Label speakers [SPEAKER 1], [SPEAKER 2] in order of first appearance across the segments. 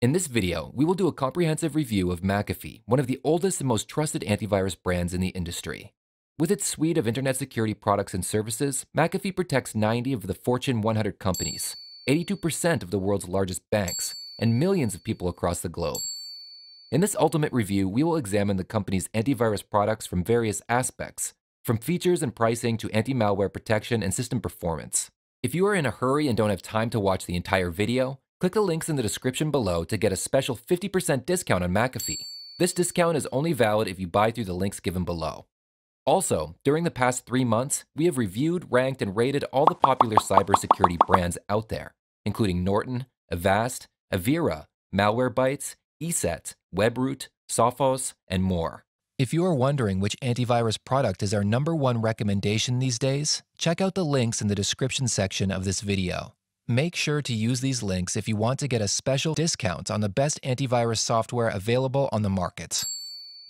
[SPEAKER 1] In this video, we will do a comprehensive review of McAfee, one of the oldest and most trusted antivirus brands in the industry. With its suite of internet security products and services, McAfee protects 90 of the Fortune 100 companies, 82% of the world's largest banks, and millions of people across the globe. In this ultimate review, we will examine the company's antivirus products from various aspects, from features and pricing to anti-malware protection and system performance. If you are in a hurry and don't have time to watch the entire video, Click the links in the description below to get a special 50% discount on McAfee. This discount is only valid if you buy through the links given below. Also, during the past three months, we have reviewed, ranked, and rated all the popular cybersecurity brands out there, including Norton, Avast, Avira, Malwarebytes, ESET, Webroot, Sophos, and more. If you are wondering which antivirus product is our number one recommendation these days, check out the links in the description section of this video. Make sure to use these links if you want to get a special discount on the best antivirus software available on the market.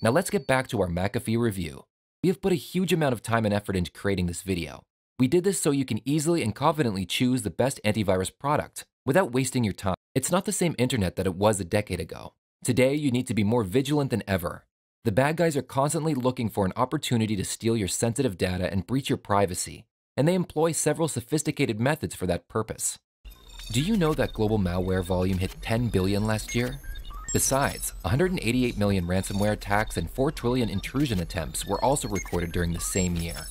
[SPEAKER 1] Now let's get back to our McAfee review. We have put a huge amount of time and effort into creating this video. We did this so you can easily and confidently choose the best antivirus product without wasting your time. It's not the same internet that it was a decade ago. Today, you need to be more vigilant than ever. The bad guys are constantly looking for an opportunity to steal your sensitive data and breach your privacy, and they employ several sophisticated methods for that purpose. Do you know that global malware volume hit 10 billion last year? Besides, 188 million ransomware attacks and 4 trillion intrusion attempts were also recorded during the same year.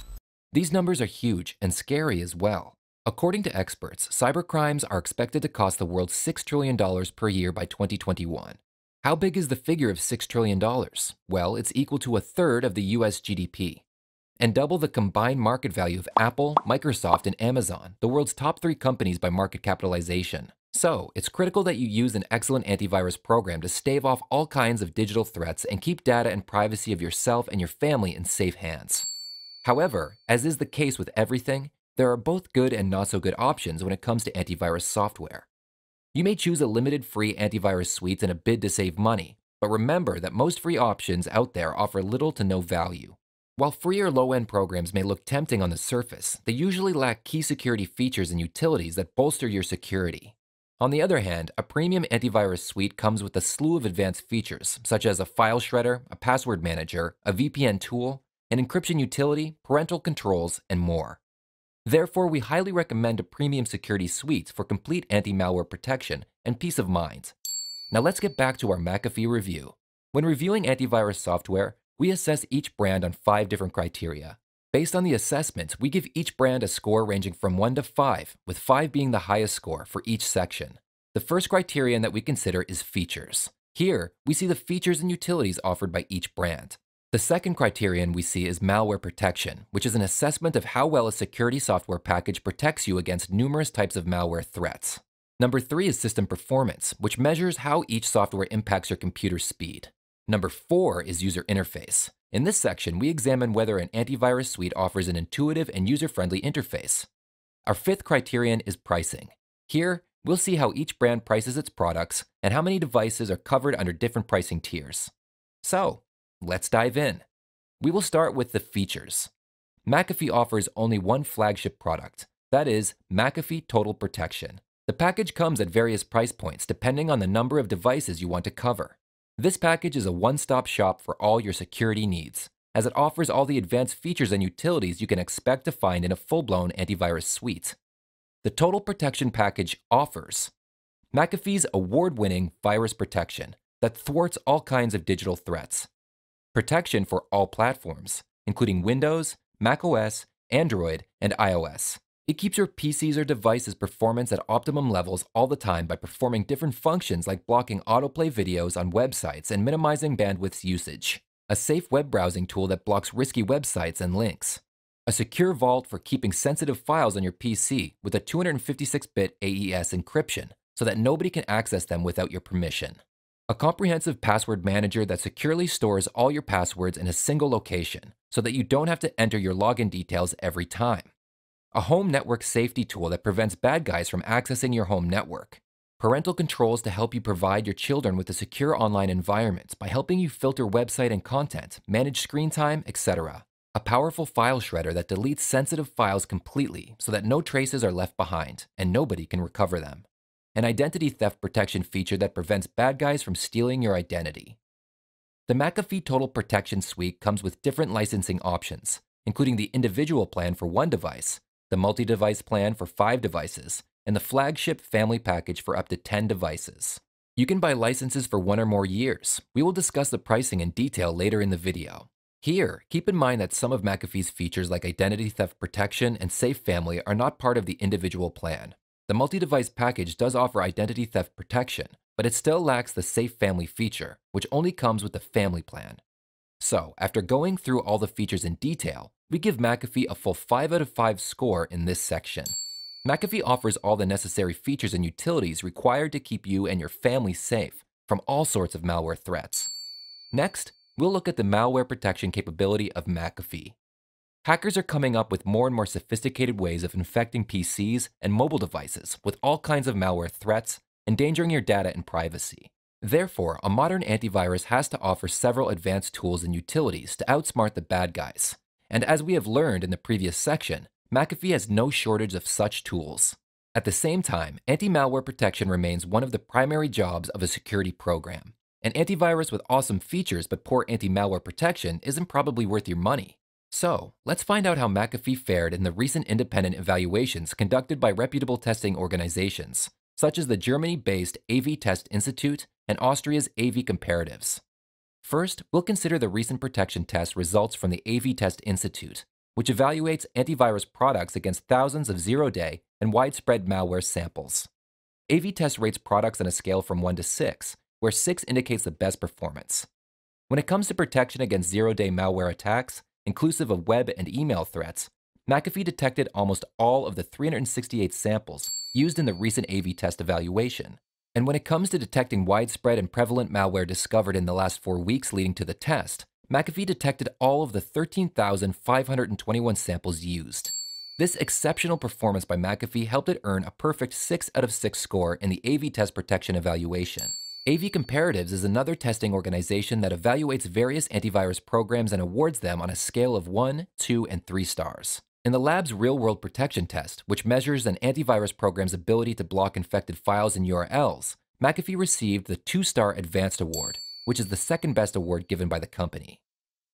[SPEAKER 1] These numbers are huge and scary as well. According to experts, cybercrimes are expected to cost the world $6 trillion per year by 2021. How big is the figure of $6 trillion? Well, it's equal to a third of the US GDP and double the combined market value of Apple, Microsoft, and Amazon, the world's top three companies by market capitalization. So, it's critical that you use an excellent antivirus program to stave off all kinds of digital threats and keep data and privacy of yourself and your family in safe hands. However, as is the case with everything, there are both good and not so good options when it comes to antivirus software. You may choose a limited free antivirus suite in a bid to save money, but remember that most free options out there offer little to no value. While free or low end programs may look tempting on the surface, they usually lack key security features and utilities that bolster your security. On the other hand, a premium antivirus suite comes with a slew of advanced features, such as a file shredder, a password manager, a VPN tool, an encryption utility, parental controls, and more. Therefore, we highly recommend a premium security suite for complete anti malware protection and peace of mind. Now let's get back to our McAfee review. When reviewing antivirus software, we assess each brand on five different criteria. Based on the assessments, we give each brand a score ranging from 1 to 5, with 5 being the highest score for each section. The first criterion that we consider is features. Here, we see the features and utilities offered by each brand. The second criterion we see is malware protection, which is an assessment of how well a security software package protects you against numerous types of malware threats. Number three is system performance, which measures how each software impacts your computer's speed. Number four is user interface. In this section, we examine whether an antivirus suite offers an intuitive and user-friendly interface. Our fifth criterion is pricing. Here, we'll see how each brand prices its products and how many devices are covered under different pricing tiers. So, let's dive in. We will start with the features. McAfee offers only one flagship product, that is, McAfee Total Protection. The package comes at various price points depending on the number of devices you want to cover. This package is a one-stop shop for all your security needs, as it offers all the advanced features and utilities you can expect to find in a full-blown antivirus suite. The Total Protection Package offers McAfee's award-winning virus protection that thwarts all kinds of digital threats, protection for all platforms, including Windows, macOS, Android, and iOS, it keeps your PC's or device's performance at optimum levels all the time by performing different functions like blocking autoplay videos on websites and minimizing bandwidth's usage, a safe web browsing tool that blocks risky websites and links, a secure vault for keeping sensitive files on your PC with a 256 bit AES encryption so that nobody can access them without your permission. A comprehensive password manager that securely stores all your passwords in a single location so that you don't have to enter your login details every time a home network safety tool that prevents bad guys from accessing your home network. Parental controls to help you provide your children with a secure online environment by helping you filter website and content, manage screen time, etc. A powerful file shredder that deletes sensitive files completely so that no traces are left behind and nobody can recover them. An identity theft protection feature that prevents bad guys from stealing your identity. The McAfee Total Protection Suite comes with different licensing options, including the individual plan for one device the multi-device plan for 5 devices, and the flagship family package for up to 10 devices. You can buy licenses for one or more years. We will discuss the pricing in detail later in the video. Here, keep in mind that some of McAfee's features like identity theft protection and safe family are not part of the individual plan. The multi-device package does offer identity theft protection, but it still lacks the safe family feature, which only comes with the family plan. So, after going through all the features in detail, we give McAfee a full 5 out of 5 score in this section. McAfee offers all the necessary features and utilities required to keep you and your family safe from all sorts of malware threats. Next, we'll look at the malware protection capability of McAfee. Hackers are coming up with more and more sophisticated ways of infecting PCs and mobile devices with all kinds of malware threats, endangering your data and privacy. Therefore, a modern antivirus has to offer several advanced tools and utilities to outsmart the bad guys and as we have learned in the previous section, McAfee has no shortage of such tools. At the same time, anti-malware protection remains one of the primary jobs of a security program. An antivirus with awesome features but poor anti-malware protection isn't probably worth your money. So, let's find out how McAfee fared in the recent independent evaluations conducted by reputable testing organizations, such as the Germany-based AV Test Institute and Austria's AV Comparatives. First, we'll consider the recent protection test results from the AV Test Institute, which evaluates antivirus products against thousands of zero day and widespread malware samples. AV Test rates products on a scale from 1 to 6, where 6 indicates the best performance. When it comes to protection against zero day malware attacks, inclusive of web and email threats, McAfee detected almost all of the 368 samples used in the recent AV Test evaluation, and when it comes to detecting widespread and prevalent malware discovered in the last four weeks leading to the test, McAfee detected all of the 13,521 samples used. This exceptional performance by McAfee helped it earn a perfect 6 out of 6 score in the AV Test Protection Evaluation. AV Comparatives is another testing organization that evaluates various antivirus programs and awards them on a scale of 1, 2, and 3 stars. In the lab's real world protection test, which measures an antivirus program's ability to block infected files and URLs, McAfee received the two star Advanced Award, which is the second best award given by the company.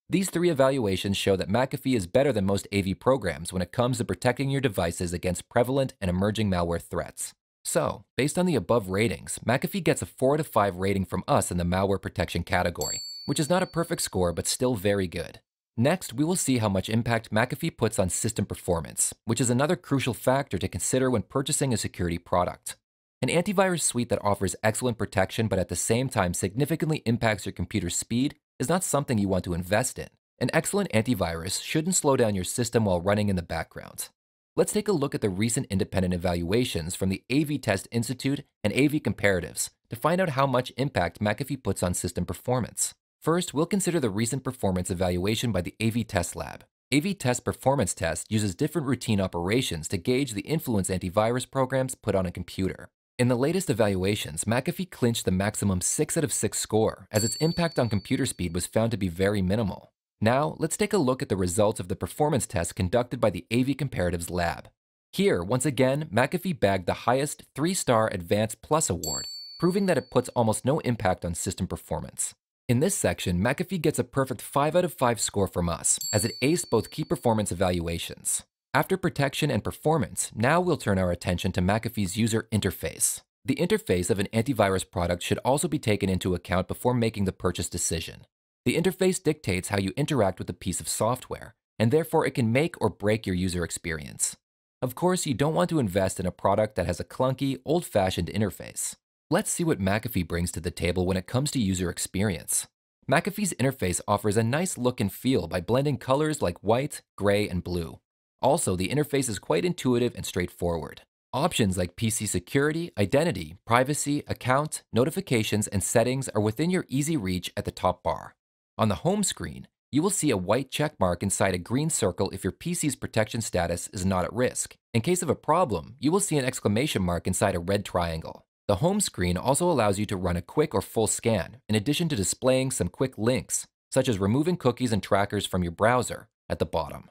[SPEAKER 1] These three evaluations show that McAfee is better than most AV programs when it comes to protecting your devices against prevalent and emerging malware threats. So, based on the above ratings, McAfee gets a 4 to 5 rating from us in the malware protection category, which is not a perfect score but still very good. Next, we will see how much impact McAfee puts on system performance, which is another crucial factor to consider when purchasing a security product. An antivirus suite that offers excellent protection but at the same time significantly impacts your computer's speed is not something you want to invest in. An excellent antivirus shouldn't slow down your system while running in the background. Let's take a look at the recent independent evaluations from the AV Test Institute and AV Comparatives to find out how much impact McAfee puts on system performance. First, we'll consider the recent performance evaluation by the AV Test Lab. AV Test Performance Test uses different routine operations to gauge the influence antivirus programs put on a computer. In the latest evaluations, McAfee clinched the maximum 6 out of 6 score, as its impact on computer speed was found to be very minimal. Now, let's take a look at the results of the performance test conducted by the AV Comparatives Lab. Here, once again, McAfee bagged the highest 3-star Advanced Plus award, proving that it puts almost no impact on system performance. In this section, McAfee gets a perfect 5 out of 5 score from us, as it aced both key performance evaluations. After protection and performance, now we'll turn our attention to McAfee's user interface. The interface of an antivirus product should also be taken into account before making the purchase decision. The interface dictates how you interact with a piece of software, and therefore it can make or break your user experience. Of course, you don't want to invest in a product that has a clunky, old-fashioned interface. Let's see what McAfee brings to the table when it comes to user experience. McAfee's interface offers a nice look and feel by blending colors like white, gray, and blue. Also, the interface is quite intuitive and straightforward. Options like PC security, identity, privacy, account, notifications, and settings are within your easy reach at the top bar. On the home screen, you will see a white checkmark inside a green circle if your PC's protection status is not at risk. In case of a problem, you will see an exclamation mark inside a red triangle. The home screen also allows you to run a quick or full scan, in addition to displaying some quick links, such as removing cookies and trackers from your browser, at the bottom.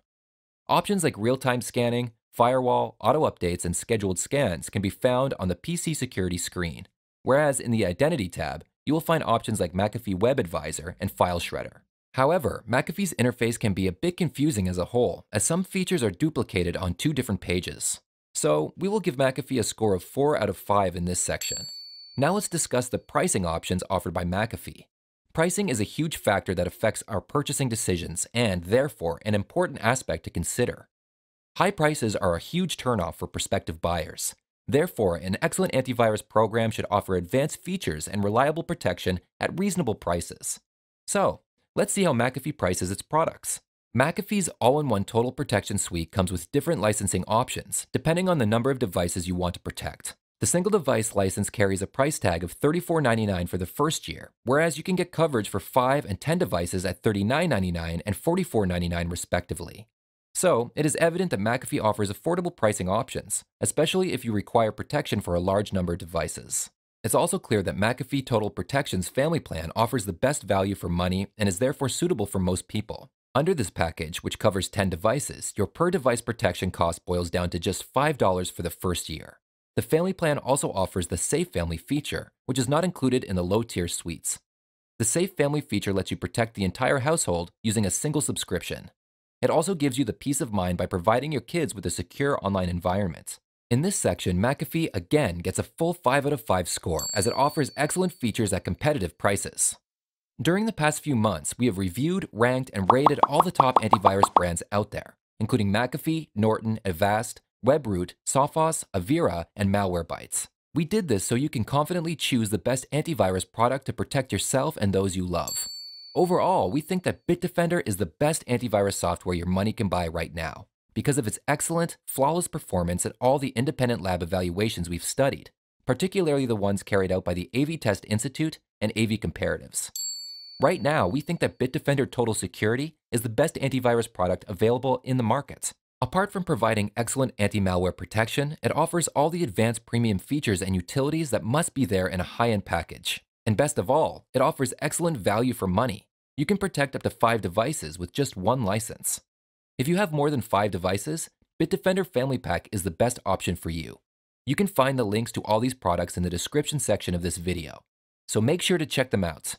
[SPEAKER 1] Options like real-time scanning, firewall, auto updates, and scheduled scans can be found on the PC security screen, whereas in the Identity tab, you will find options like McAfee Web Advisor and File Shredder. However, McAfee's interface can be a bit confusing as a whole, as some features are duplicated on two different pages. So we will give McAfee a score of 4 out of 5 in this section. Now let's discuss the pricing options offered by McAfee. Pricing is a huge factor that affects our purchasing decisions and, therefore, an important aspect to consider. High prices are a huge turnoff for prospective buyers. Therefore, an excellent antivirus program should offer advanced features and reliable protection at reasonable prices. So, let's see how McAfee prices its products. McAfee's all in one total protection suite comes with different licensing options, depending on the number of devices you want to protect. The single device license carries a price tag of $34.99 for the first year, whereas you can get coverage for 5 and 10 devices at $39.99 and $44.99 respectively. So, it is evident that McAfee offers affordable pricing options, especially if you require protection for a large number of devices. It's also clear that McAfee Total Protection's family plan offers the best value for money and is therefore suitable for most people. Under this package, which covers 10 devices, your per device protection cost boils down to just $5 for the first year. The family plan also offers the Safe Family feature, which is not included in the low tier suites. The Safe Family feature lets you protect the entire household using a single subscription. It also gives you the peace of mind by providing your kids with a secure online environment. In this section, McAfee again gets a full 5 out of 5 score as it offers excellent features at competitive prices. During the past few months, we have reviewed, ranked, and rated all the top antivirus brands out there, including McAfee, Norton, Avast, Webroot, Sophos, Avira, and Malwarebytes. We did this so you can confidently choose the best antivirus product to protect yourself and those you love. Overall, we think that Bitdefender is the best antivirus software your money can buy right now because of its excellent, flawless performance at all the independent lab evaluations we've studied, particularly the ones carried out by the AV Test Institute and AV Comparatives. Right now, we think that Bitdefender Total Security is the best antivirus product available in the market. Apart from providing excellent anti-malware protection, it offers all the advanced premium features and utilities that must be there in a high-end package. And best of all, it offers excellent value for money. You can protect up to 5 devices with just one license. If you have more than 5 devices, Bitdefender Family Pack is the best option for you. You can find the links to all these products in the description section of this video. So make sure to check them out.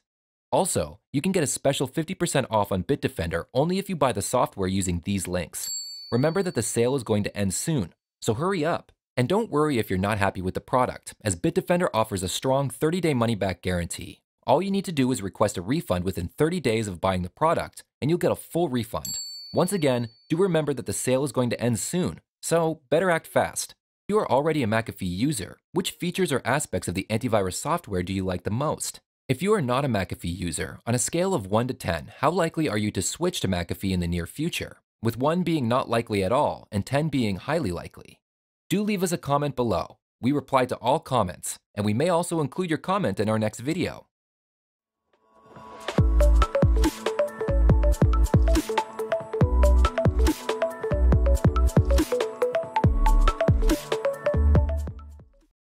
[SPEAKER 1] Also, you can get a special 50% off on Bitdefender only if you buy the software using these links. Remember that the sale is going to end soon, so hurry up. And don't worry if you're not happy with the product, as Bitdefender offers a strong 30 day money back guarantee. All you need to do is request a refund within 30 days of buying the product, and you'll get a full refund. Once again, do remember that the sale is going to end soon, so better act fast. If you are already a McAfee user, which features or aspects of the antivirus software do you like the most? If you are not a McAfee user, on a scale of 1 to 10, how likely are you to switch to McAfee in the near future? With 1 being not likely at all and 10 being highly likely. Do leave us a comment below. We reply to all comments, and we may also include your comment in our next video.